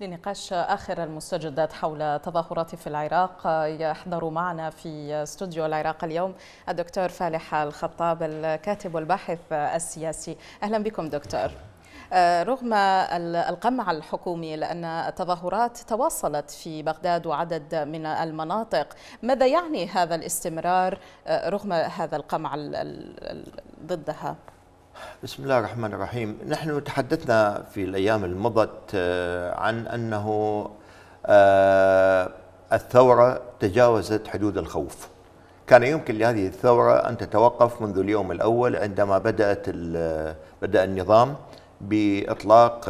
لنقاش آخر المستجدات حول تظاهرات في العراق يحضر معنا في استوديو العراق اليوم الدكتور فالح الخطاب الكاتب والباحث السياسي أهلا بكم دكتور آه، رغم القمع الحكومي لأن التظاهرات تواصلت في بغداد وعدد من المناطق ماذا يعني هذا الاستمرار آه، رغم هذا القمع ضدها؟ بسم الله الرحمن الرحيم نحن تحدثنا في الأيام المضت آه، عن أنه آه، الثورة تجاوزت حدود الخوف كان يمكن لهذه الثورة أن تتوقف منذ اليوم الأول عندما بدأت آه، بدأ النظام بإطلاق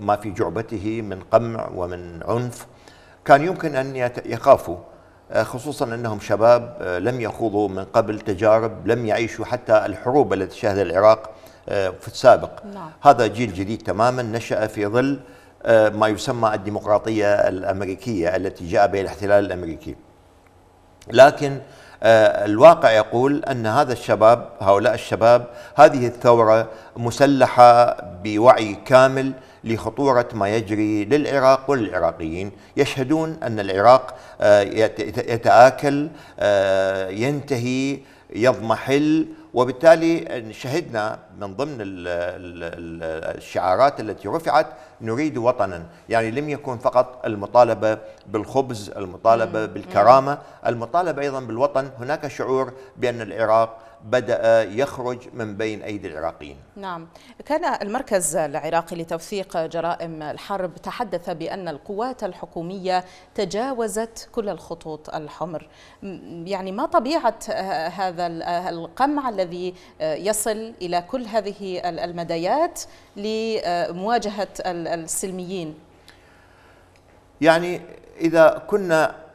ما في جعبته من قمع ومن عنف كان يمكن أن يخافوا آه، خصوصا انهم شباب آه، لم يخوضوا من قبل تجارب لم يعيشوا حتى الحروب التي شهدها العراق آه، في السابق نعم. هذا جيل جديد تماما نشأ في ظل ما يسمى الديمقراطية الأمريكية التي جاء بها الاحتلال الأمريكي لكن الواقع يقول أن هذا الشباب هؤلاء الشباب هذه الثورة مسلحة بوعي كامل لخطورة ما يجري للعراق والعراقيين يشهدون أن العراق آه، يتآكل آه، ينتهي يضمحل وبالتالي شهدنا من ضمن الشعارات التي رفعت نريد وطنا يعني لم يكن فقط المطالبة بالخبز المطالبة بالكرامة المطالبة أيضا بالوطن هناك شعور بأن العراق بدأ يخرج من بين أيدي العراقيين نعم كان المركز العراقي لتوثيق جرائم الحرب تحدث بأن القوات الحكومية تجاوزت كل الخطوط الحمر يعني ما طبيعة هذا القمع الذي يصل إلى كل هذه المدايات لمواجهة السلميين يعني إذا كنا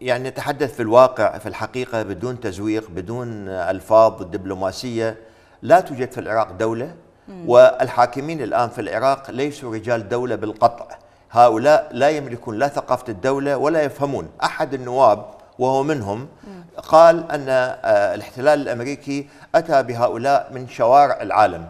يعني نتحدث في الواقع في الحقيقة بدون تزويق بدون ألفاظ دبلوماسية لا توجد في العراق دولة والحاكمين الآن في العراق ليسوا رجال دولة بالقطع هؤلاء لا يملكون لا ثقافة الدولة ولا يفهمون أحد النواب وهو منهم قال أن آه، الاحتلال الأمريكي أتى بهؤلاء من شوارع العالم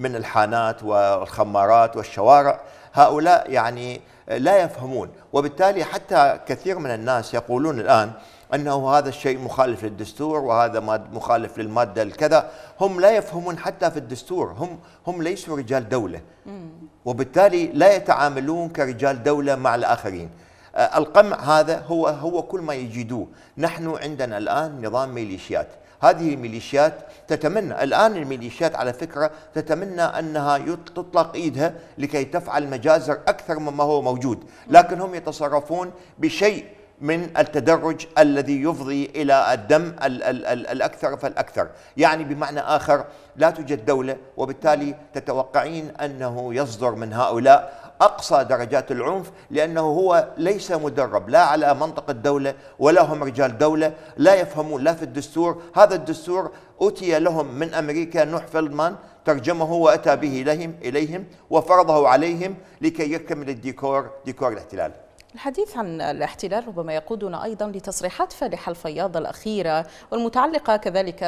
من الحانات والخمارات والشوارع هؤلاء يعني لا يفهمون وبالتالي حتى كثير من الناس يقولون الآن أنه هذا الشيء مخالف للدستور وهذا مخالف للمادة الكذا هم لا يفهمون حتى في الدستور هم, هم ليسوا رجال دولة وبالتالي لا يتعاملون كرجال دولة مع الآخرين آه، القمع هذا هو هو كل ما يجدوه نحن عندنا الآن نظام ميليشيات هذه الميليشيات تتمنى الآن الميليشيات على فكرة تتمنى أنها تطلق إيدها لكي تفعل مجازر أكثر مما هو موجود لكن هم يتصرفون بشيء من التدرج الذي يفضي الى الدم الـ الـ الـ الاكثر فالاكثر، يعني بمعنى اخر لا توجد دوله وبالتالي تتوقعين انه يصدر من هؤلاء أقصى درجات العنف لأنه هو ليس مدرب لا على منطق الدولة ولا هم رجال دولة لا يفهمون لا في الدستور هذا الدستور أتي لهم من أمريكا نوح فيلدمان ترجمه وأتى به إليهم, إليهم وفرضه عليهم لكي يكمل الديكور ديكور الاحتلال الحديث عن الاحتلال ربما يقودنا أيضا لتصريحات فالح الفياض الأخيرة والمتعلقة كذلك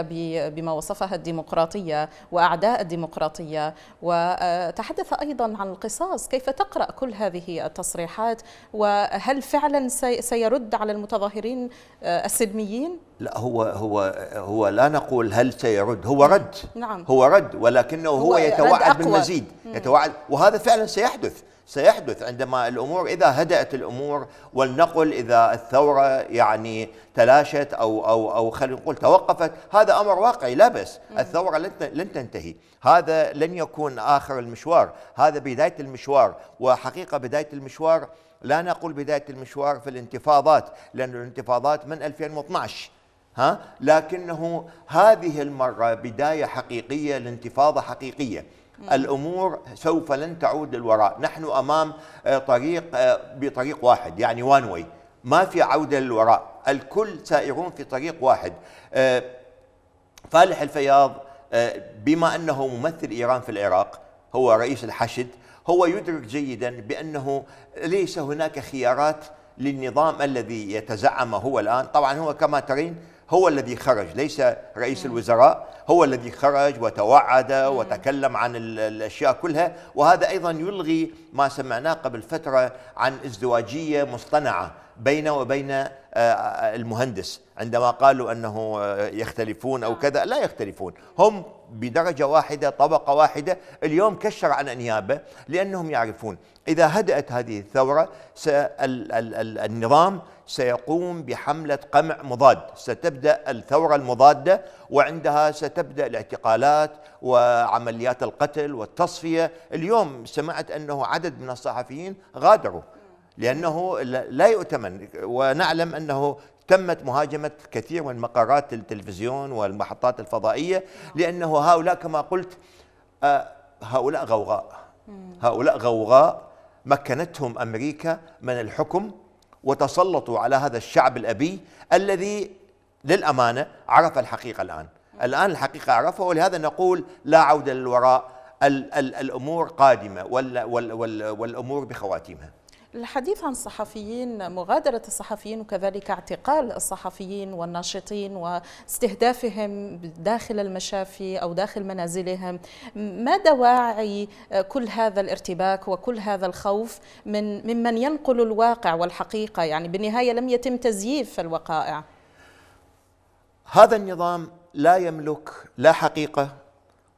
بما وصفها الديمقراطية وأعداء الديمقراطية وتحدث أيضا عن القصاص كيف تقرأ كل هذه التصريحات وهل فعلا سيرد على المتظاهرين آه، السلميين؟ لا هو هو هو لا نقول هل سيرد هو نعم. رد نعم هو رد ولكنه هو, هو يتوعد بالمزيد يتوعد وهذا فعلا سيحدث سيحدث عندما الامور اذا هدات الامور ولنقل اذا الثوره يعني تلاشت او او او خلينا نقول توقفت هذا امر واقعي لا بس الثوره لن تنتهي هذا لن يكون اخر المشوار هذا بدايه المشوار وحقيقه بدايه المشوار لا نقول بدايه المشوار في الانتفاضات لان الانتفاضات من 2012 ها لكنه هذه المره بدايه حقيقيه لانتفاضه حقيقيه الامور سوف لن تعود للوراء نحن امام آه، طريق آه، بطريق واحد يعني وان واي ما في عوده للوراء الكل سائرون في طريق واحد آه، فالح الفياض بما انه ممثل ايران في العراق هو رئيس الحشد هو يدرك جيدا بانه ليس هناك خيارات للنظام الذي يتزعم هو الان طبعا هو كما ترين هو الذي خرج ليس رئيس نعم. الوزراء هو الذي خرج وتوعد وتكلم عن الأشياء كلها وهذا أيضا يلغي ما سمعناه قبل فترة عن ازدواجية مصطنعة بين وبين آه، آه، المهندس عندما قالوا أنه آه، يختلفون أو نعم. كذا لا يختلفون هم بدرجة واحدة طبقة واحدة اليوم كشر عن أنيابه لأنهم يعرفون إذا هدأت هذه الثورة النظام سيقوم بحملة قمع مضاد ستبدأ الثورة المضادة وعندها ستبدأ الاعتقالات وعمليات القتل والتصفية اليوم سمعت أنه عدد من الصحفيين غادروا لأنه لا يؤتمن ونعلم أنه تمت مهاجمة كثير من مقارات التلفزيون والمحطات الفضائية لأنه هؤلاء كما قلت آه، هؤلاء غوغاء هؤلاء غوغاء مكنتهم أمريكا من الحكم وتسلطوا على هذا الشعب الأبي الذي للأمانة عرف الحقيقة الآن الآن الحقيقة عرفها ولهذا نقول لا عودة للوراء الأمور قادمة والأمور بخواتيمها الحديث عن الصحفيين مغادرة الصحفيين وكذلك اعتقال الصحفيين والناشطين واستهدافهم داخل المشافي أو داخل منازلهم ما دواعي كل هذا الارتباك وكل هذا الخوف من ممن ينقل الواقع والحقيقة يعني بالنهاية لم يتم تزييف الوقائع هذا النظام لا يملك لا حقيقة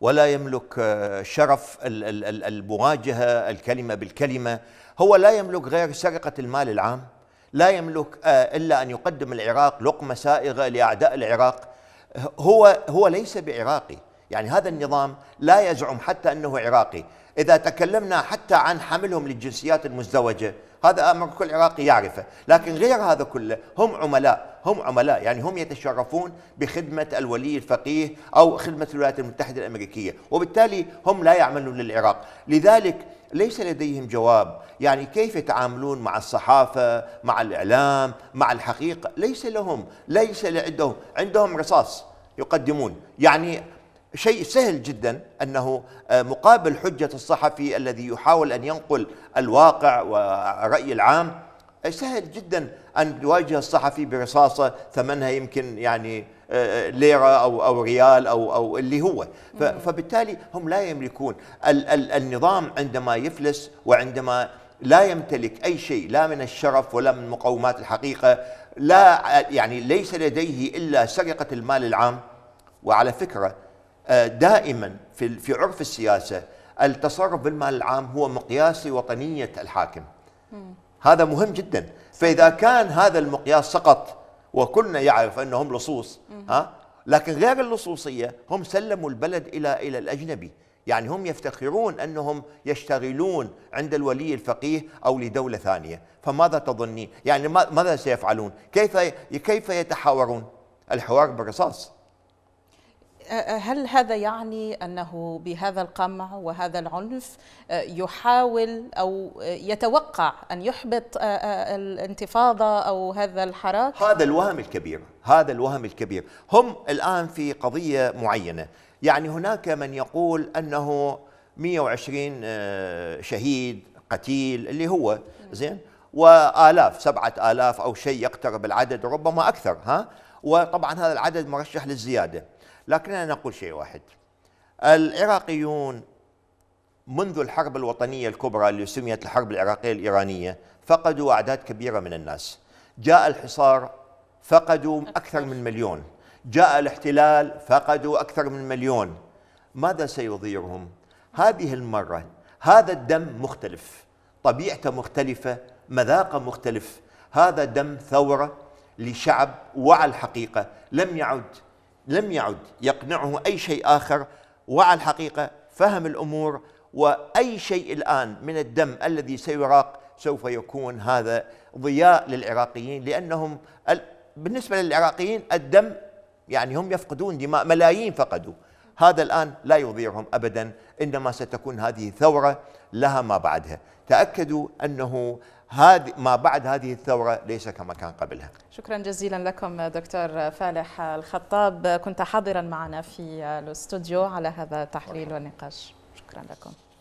ولا يملك آه، شرف المواجهة الكلمة بالكلمة هو لا يملك غير سرقة المال العام لا يملك آه، إلا أن يقدم العراق لقمة سائغة لأعداء العراق هو, هو ليس بعراقي يعني هذا النظام لا يزعم حتى أنه عراقي إذا تكلمنا حتى عن حملهم للجنسيات المزدوجة هذا امر آه، كل عراقي يعرفه لكن غير هذا كله هم عملاء هم عملاء يعني هم يتشرفون بخدمه الولي الفقيه او خدمه الولايات المتحده الامريكيه وبالتالي هم لا يعملون للعراق لذلك ليس لديهم جواب يعني كيف يتعاملون مع الصحافة مع الإعلام مع الحقيقة ليس لهم ليس لعندهم عندهم رصاص يقدمون يعني شيء سهل جدا انه آه، مقابل حجه الصحفي الذي يحاول ان ينقل الواقع والراي العام آه، سهل جدا ان يواجه الصحفي برصاصه ثمنها يمكن يعني آه، ليره او او ريال او او اللي هو فبالتالي هم لا يملكون ال ال النظام عندما يفلس وعندما لا يمتلك اي شيء لا من الشرف ولا من مقومات الحقيقه لا يعني ليس لديه الا سرقه المال العام وعلى فكره آه، دائما في في عرف السياسه التصرف بالمال العام هو مقياس لوطنيه الحاكم. هذا مهم جدا، فاذا كان هذا المقياس سقط وكلنا يعرف انهم لصوص ها لكن غير اللصوصيه هم سلموا البلد الى الى الاجنبي، يعني هم يفتخرون انهم يشتغلون عند الولي الفقيه او لدوله ثانيه، فماذا تظنين؟ يعني ماذا سيفعلون؟ كيف كيف يتحاورون؟ الحوار بالرصاص. هل هذا يعني انه بهذا القمع وهذا العنف يحاول او يتوقع ان يحبط الانتفاضه او هذا الحراك؟ هذا الوهم الكبير، هذا الوهم الكبير، هم الان في قضيه معينه، يعني هناك من يقول انه 120 شهيد قتيل اللي هو زين والاف سبعة آلاف او شيء يقترب العدد ربما اكثر ها وطبعا هذا العدد مرشح للزياده لكننا نقول شيء واحد العراقيون منذ الحرب الوطنية الكبرى اللي سميت الحرب العراقية الإيرانية فقدوا أعداد كبيرة من الناس جاء الحصار فقدوا أكثر من مليون جاء الاحتلال فقدوا أكثر من مليون ماذا سيضيرهم؟ هذه المرة هذا الدم مختلف طبيعته مختلفة مذاقه مختلف هذا دم ثورة لشعب وعى الحقيقة لم يعد لم يعد يقنعه أي شيء آخر وعلى الحقيقة فهم الأمور وأي شيء الآن من الدم الذي سيراق سوف يكون هذا ضياء للعراقيين لأنهم بالنسبة للعراقيين الدم يعني هم يفقدون دماء ملايين فقدوا هذا الآن لا يضيعهم أبدا إنما ستكون هذه ثورة لها ما بعدها تأكدوا أنه هذه ما بعد هذه الثورة ليس كما كان قبلها شكرا جزيلا لكم دكتور فالح الخطاب كنت حاضرا معنا في الاستوديو على هذا التحليل والنقاش شكرا لكم